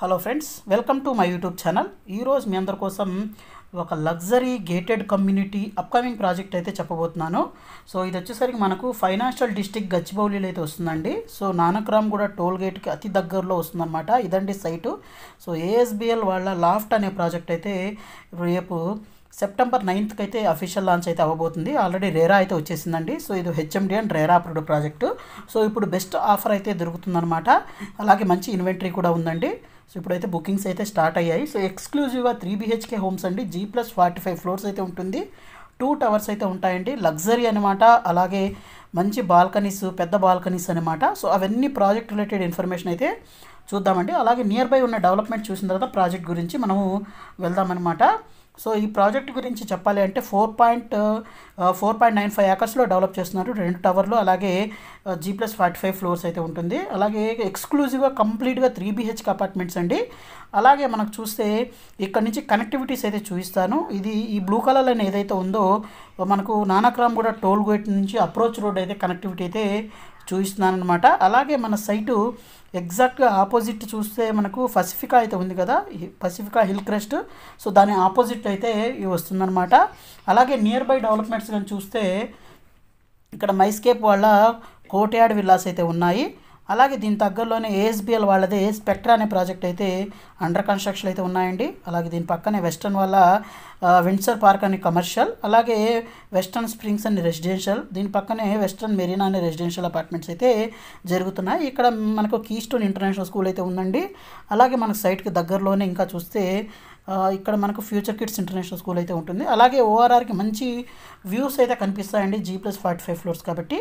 hello friends welcome to my YouTube channel ఈరోజు మీ అందరి కోసం ఒక luxury gated community upcoming project అయితే చెప్పబోతున్నాను సో ఇది వచ్చేసరికి మనకు ఫైనాన్షియల్ డిస్టిక్ గచ్చిబౌలిలో అయితే వస్తుందండి సో నానక్రామ్ కూడా టోల్ గేట్కి అతి దగ్గరలో వస్తుందన్నమాట ఇదండి సైటు సో ఏఎస్బిఎల్ వాళ్ళ లాఫ్ట్ అనే ప్రాజెక్ట్ అయితే రేపు సెప్టెంబర్ నైన్త్కి అయితే అఫీషియల్ లాంచ్ అయితే అవ్వబోతుంది ఆల్రెడీ రేరా అయితే వచ్చేసిందండి సో ఇది HMD and RERA approved project so ఇప్పుడు బెస్ట్ ఆఫర్ అయితే దొరుకుతుందనమాట అలాగే మంచి ఇన్వెంటరీ కూడా ఉందండి సో ఇప్పుడైతే బుకింగ్స్ అయితే స్టార్ట్ అయ్యాయి సో ఎక్స్క్లూజివ్గా త్రీ బీహెచ్కే హోమ్స్ అండి G plus forty five floors అయితే ఉంటుంది టూ టవర్స్ అయితే ఉంటాయండి లగ్జరీ అనమాట అలాగే మంచి బాల్కనీస్ పెద్ద బాల్కనీస్ అనమాట సో అవన్నీ ప్రాజెక్ట్ రిలేటెడ్ ఇన్ఫర్మేషన్ అయితే చూద్దామండి అలాగే నియర్ బై ఉన్న డెవలప్మెంట్ చూసిన తర్వాత ప్రాజెక్ట్ గురించి మనము వెళ్దామన్నమాట సో ఈ ప్రాజెక్ట్ గురించి చెప్పాలి అంటే four point four point nine five ఏకర్స్లో డెవలప్ చేస్తున్నారు రెండు టవర్లు అలాగే G plus forty five floors అయితే ఉంటుంది అలాగే ఎక్స్క్లూజివ్గా కంప్లీట్గా త్రీ బీహెచ్కే అపార్ట్మెంట్స్ అండి అలాగే మనకు చూస్తే ఇక్కడ నుంచి కనెక్టివిటీస్ అయితే చూపిస్తాను ఇది ఈ బ్లూ కలర్ లైన్ ఏదైతే ఉందో మనకు నానాక్రామ్ కూడా టోల్ గేట్ నుంచి అప్రోచ్ రోడ్ అయితే కనెక్టివిటీ అయితే చూపిస్తున్నాను అనమాట అలాగే మన సైటు ఎగ్జాక్ట్గా ఆపోజిట్ చూస్తే మనకు పసిఫికా అయితే ఉంది కదా పసిఫికా హిల్ క్రెస్ట్ సో దాని ఆపోజిట్ అయితే ఇవి వస్తుందన్నమాట అలాగే నియర్ బై డెవలప్మెంట్స్ కానీ చూస్తే ఇక్కడ మైస్కేప్ వాళ్ళ కోటయాడ్ విల్లాస్ అయితే ఉన్నాయి అలాగే దీని దగ్గరలోనే ఏఎస్బిఎల్ వాళ్ళది స్పెక్ట్రా అనే ప్రాజెక్ట్ అయితే అండర్ కన్స్ట్రక్షన్ అయితే ఉన్నాయండి అలాగే దీని పక్కనే వెస్టర్న్ వాళ్ళ విండ్సర్ పార్క్ అని కమర్షియల్ అలాగే వెస్టర్న్ స్ప్రింగ్స్ అని రెసిడెన్షియల్ దీని పక్కనే వెస్టర్న్ మెరీనా అనే రెసిడెన్షియల్ అపార్ట్మెంట్స్ అయితే జరుగుతున్నాయి ఇక్కడ మనకు కీస్టోన్ ఇంటర్నేషనల్ స్కూల్ అయితే ఉందండి అలాగే మనకు సైట్కి దగ్గరలోనే ఇంకా చూస్తే ఇక్కడ మనకు ఫ్యూచర్ కిడ్స్ ఇంటర్నేషనల్ స్కూల్ అయితే ఉంటుంది అలాగే ఓఆర్ఆర్కి మంచి వ్యూస్ అయితే కనిపిస్తాయండి G plus forty five floors కాబట్టి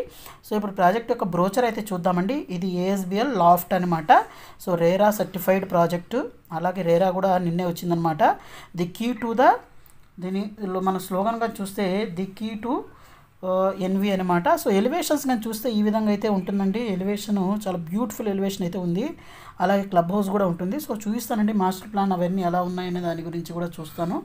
సో ఇప్పుడు ప్రాజెక్ట్ యొక్క బ్రోచర్ అయితే చూద్దామండి ఇది ఏఎస్బిఎల్ లాఫ్ట్ అనమాట సో రేరా సర్టిఫైడ్ ప్రాజెక్టు అలాగే రేరా కూడా నిన్నే వచ్చిందనమాట ది కీ టు ద దీని మన స్లోగన్గా చూస్తే ది కీ టు ఎన్వి అనమాట సో ఎలివేషన్స్ నేను చూస్తే ఈ విధంగా అయితే ఉంటుందండి ఎలివేషన్ చాలా బ్యూటిఫుల్ ఎలివేషన్ అయితే ఉంది అలాగే క్లబ్ హౌస్ కూడా ఉంటుంది సో చూపిస్తానండి మాస్టర్ ప్లాన్ అవన్నీ ఎలా ఉన్నాయనే దాని గురించి కూడా చూస్తాను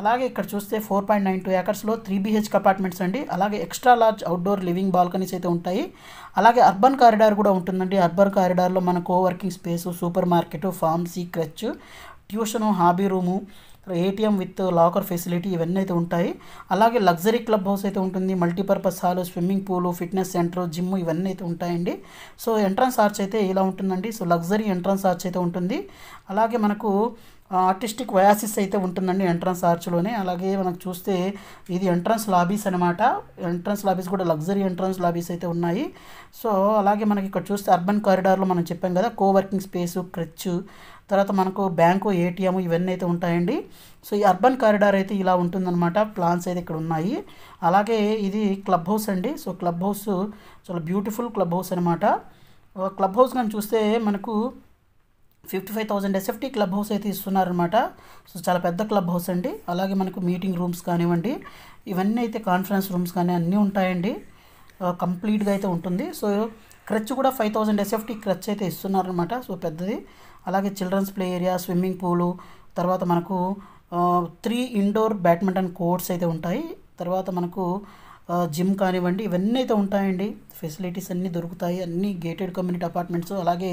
అలాగే ఇక్కడ చూస్తే ఫోర్ పాయింట్ నైన్ టూ ఏకర్స్లో త్రీ బీహెచ్కే అపార్ట్మెంట్స్ అండి అలాగే extra large outdoor living balconies అయితే ఉంటాయి అలాగే అర్బన్ కారిడార్ కూడా ఉంటుందండి అర్బన్ కారిడార్లో మన coworking space super market pharmacy creche tuition hobby room ATM with locker facility ఇవన్నీ అయితే ఉంటాయి అలాగే లగ్జరీ క్లబ్ హౌస్ అయితే ఉంటుంది multipurpose hall swimming pool fitness centre gym ఇవన్నీ అయితే ఉంటాయండి సో ఎంట్రన్స్ ఆర్చ్ అయితే ఇలా ఉంటుందండి సో లగ్జరీ ఎంట్రన్స్ ఆర్చ్ అయితే ఉంటుంది అలాగే మనకు ఆర్టిస్టిక్ వయాసిస్ అయితే ఉంటుందండి ఎంట్రన్స్ ఆర్చ్లోనే అలాగే మనకు చూస్తే ఇది ఎంట్రన్స్ లాబీస్ అనమాట ఎంట్రన్స్ లాబీస్ కూడా లగ్జరీ ఎంట్రన్స్ లాబీస్ అయితే ఉన్నాయి సో అలాగే మనకి ఇక్కడ చూస్తే అర్బన్ కారిడార్లో మనం చెప్పాం కదా కోవర్కింగ్ స్పేసు క్రచ్చు తర్వాత మనకు బ్యాంకు ఏటీఎం ఇవన్నీ అయితే ఉంటాయండి సో ఈ అర్బన్ కారిడార్ అయితే ఇలా ఉంటుందన్నమాట ప్లాన్స్ అయితే ఇక్కడ ఉన్నాయి అలాగే ఇది క్లబ్ హౌస్ అండి సో క్లబ్ హౌస్ చాలా బ్యూటిఫుల్ క్లబ్ హౌస్ అనమాట క్లబ్ హౌస్ కానీ చూస్తే మనకు fifty five thousand SFT club house అయితే ఇస్తున్నారనమాట సో చాలా పెద్ద క్లబ్ హౌస్ అండి అలాగే మనకు మీటింగ్ రూమ్స్ కానివ్వండి ఇవన్నీ అయితే కాన్ఫరెన్స్ రూమ్స్ కానీ అన్నీ ఉంటాయండి కంప్లీట్గా అయితే ఉంటుంది సో క్రచ్ కూడా ఫైవ్ థౌజండ్ ఎస్ఎఫ్టీ క్రచ్ అయితే ఇస్తున్నారనమాట సో పెద్దది అలాగే children's play area swimming pool తర్వాత మనకు త్రీ ఇండోర్ బ్యాడ్మింటన్ కోర్ట్స్ అయితే ఉంటాయి తర్వాత మనకు జిమ్ కానివ్వండి ఇవన్నీ అయితే ఉంటాయండి ఫెసిలిటీస్ అన్నీ దొరుకుతాయి అన్ని గేటెడ్ కమ్యూనిటీ అపార్ట్మెంట్స్ అలాగే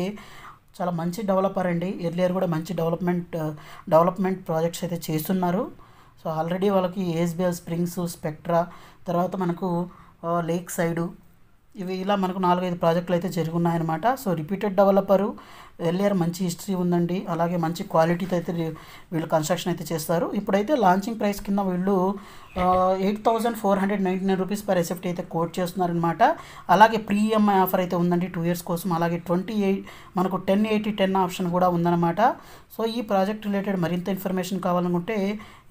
చాలా మంచి డెవలపర్ అండి ఎర్లియర్ కూడా మంచి డెవలప్మెంట్ డెవలప్మెంట్ ప్రాజెక్ట్స్ అయితే చేస్తున్నారు సో ఆల్రెడీ వాళ్ళకి ఏఎస్బిఎల్ స్ప్రింగ్స్ స్పెక్ట్రా తర్వాత మనకు లేక్ సైడు ఇవి ఇలా మనకు నాలుగైదు ప్రాజెక్టులు అయితే జరుగున్నాయన్నమాట సో రిపీటెడ్ డెవలపరు ఎల్ఏఆర్ మంచి హిస్టరీ ఉందండి అలాగే మంచి క్వాలిటీతో అయితే వీళ్ళు కన్స్ట్రక్షన్ అయితే చేస్తారు ఇప్పుడైతే లాంచింగ్ ప్రైస్ కింద వీళ్ళు eight thousand four hundred ninety nine rupees per SFT అయితే కోట్ చేస్తున్నారనమాట అలాగే ప్రీఎంఐ ఆఫర్ అయితే ఉందండి టూ ఇయర్స్ కోసం అలాగే ట్వంటీ ఎయిట్ మనకు టెన్ ఎయిటీ టెన్ ఆప్షన్ కూడా ఉందన్నమాట సో ఈ ప్రాజెక్ట్ రిలేటెడ్ మరింత ఇన్ఫర్మేషన్ కావాలనుకుంటే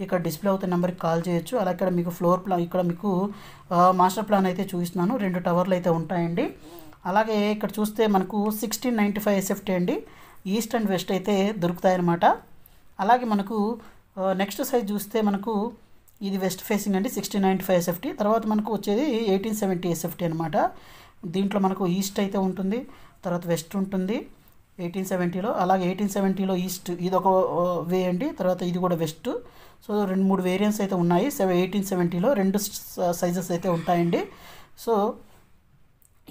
ఇక్కడ డిస్ప్లే అవుతున్న నెంబర్కి కాల్ చేయొచ్చు అలాగే ఇక్కడ మీకు ఫ్లోర్ ప్లాన్ ఇక్కడ మీకు మాస్టర్ ప్లాన్ అయితే చూపిస్తున్నాను రెండు టవర్లు అయితే ఉంటాయండి అలాగే ఇక్కడ చూస్తే మనకు సిక్స్టీన్ నైంటీ ఫైవ్ ఎస్ఎఫ్టీ అండి ఈస్ట్ అండ్ వెస్ట్ అయితే దొరుకుతాయన్నమాట అలాగే మనకు నెక్స్ట్ సైజ్ చూస్తే మనకు ఇది వెస్ట్ ఫేసింగ్ అండి సిక్స్టీన్ నైంటీ ఫైవ్ ఎస్ఎఫ్టీ తర్వాత మనకు వచ్చేది ఎయిటీన్ సెవెంటీ ఎస్ఎఫ్టీ అనమాట దీంట్లో మనకు ఈస్ట్ అయితే ఉంటుంది తర్వాత వెస్ట్ ఉంటుంది ఎయిటీన్ సెవెంటీలో అలాగే ఎయిటీన్ సెవెంటీలో ఈస్ట్ ఇది ఒక వే అండి తర్వాత ఇది కూడా వెస్ట్ సో రెండు మూడు వేరియంట్స్ అయితే ఉన్నాయి సెవెన్ ఎయిటీన్ సెవెంటీలో రెండు సైజెస్ అయితే ఉంటాయండి సో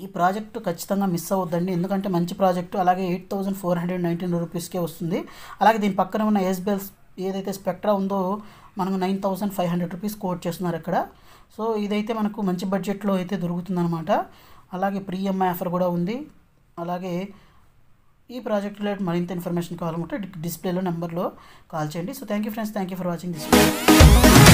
ఈ ప్రాజెక్టు ఖచ్చితంగా మిస్ అవ్వద్దండి ఎందుకంటే మంచి ప్రాజెక్టు అలాగే eight thousand four hundred nineteen రూపీస్కే వస్తుంది అలాగే దీని పక్కన ఉన్న ఎస్బిఎల్ ఏదైతే స్పెక్ట్రా ఉందో మనకు nine thousand five hundred rupees quote చేస్తున్నారు ఇక్కడ సో ఇదైతే మనకు మంచి బడ్జెట్లో అయితే దొరుకుతుందనమాట అలాగే ప్రీఎంఐ ఆఫర్ కూడా ఉంది అలాగే ఈ ప్రాజెక్ట్ రిలేటెడ్ మరింత ఇన్ఫర్మేషన్ కావాలనుకుంటే డిస్ప్లేలో నెంబర్లో కాల్ చేయండి so thank you friends thank you for watching this